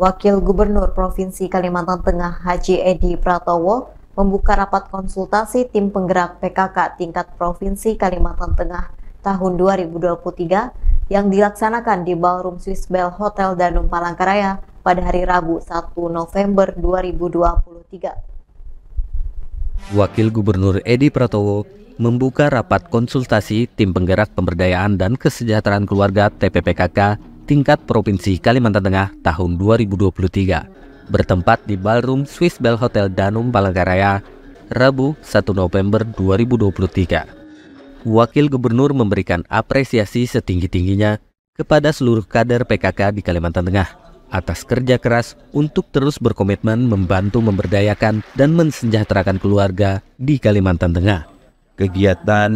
Wakil Gubernur Provinsi Kalimantan Tengah Haji Edi Pratowo membuka rapat konsultasi tim penggerak PKK tingkat Provinsi Kalimantan Tengah tahun 2023 yang dilaksanakan di Ballroom Swiss Bell Hotel Danum Palangkaraya pada hari Rabu 1 November 2023. Wakil Gubernur Edi Pratowo membuka rapat konsultasi tim penggerak pemberdayaan dan kesejahteraan keluarga TPPKK tingkat Provinsi Kalimantan Tengah tahun 2023 bertempat di Ballroom Swiss Bell Hotel Danum Palangkaraya, Rabu 1 November 2023. Wakil Gubernur memberikan apresiasi setinggi-tingginya kepada seluruh kader PKK di Kalimantan Tengah atas kerja keras untuk terus berkomitmen membantu memberdayakan dan mensejahterakan keluarga di Kalimantan Tengah. Kegiatan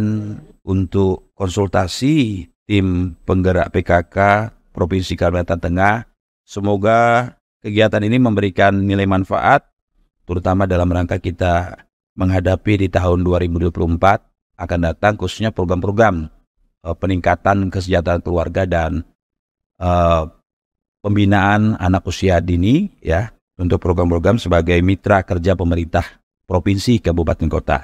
untuk konsultasi tim penggerak PKK Provinsi Kalimantan Tengah. Semoga kegiatan ini memberikan nilai manfaat, terutama dalam rangka kita menghadapi di tahun 2024 akan datang khususnya program-program eh, peningkatan kesejahteraan keluarga dan uh, pembinaan anak usia dini ya untuk program-program sebagai mitra kerja pemerintah provinsi kabupaten kota.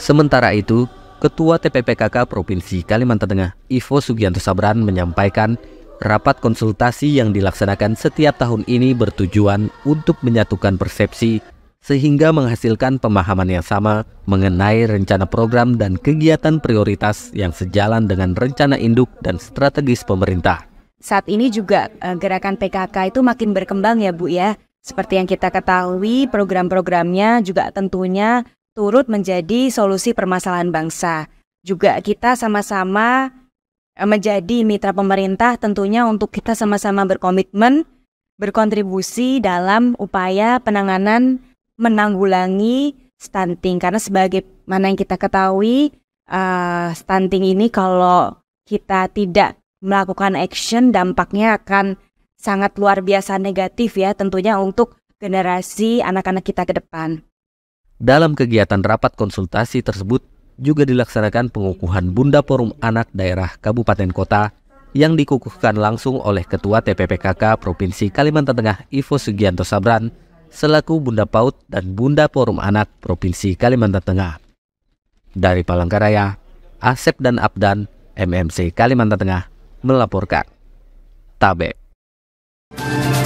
Sementara itu, Ketua TPPKK Provinsi Kalimantan Tengah, Ivo Sugianto Sabran menyampaikan rapat konsultasi yang dilaksanakan setiap tahun ini bertujuan untuk menyatukan persepsi sehingga menghasilkan pemahaman yang sama mengenai rencana program dan kegiatan prioritas yang sejalan dengan rencana induk dan strategis pemerintah. Saat ini juga eh, gerakan PKK itu makin berkembang ya Bu ya. Seperti yang kita ketahui, program-programnya juga tentunya turut menjadi solusi permasalahan bangsa. Juga kita sama-sama eh, menjadi mitra pemerintah tentunya untuk kita sama-sama berkomitmen berkontribusi dalam upaya penanganan menanggulangi stunting karena sebagai mana yang kita ketahui uh, stunting ini kalau kita tidak melakukan action dampaknya akan sangat luar biasa negatif ya tentunya untuk generasi anak-anak kita ke depan. Dalam kegiatan rapat konsultasi tersebut juga dilaksanakan pengukuhan Bunda Forum Anak Daerah Kabupaten Kota yang dikukuhkan langsung oleh Ketua TPPKK Provinsi Kalimantan Tengah Ivo Sugianto Sabran selaku Bunda PAUD dan Bunda Forum Anak Provinsi Kalimantan Tengah. Dari Palangkaraya, Asep dan Abdan, MMC Kalimantan Tengah, melaporkan. Tabek.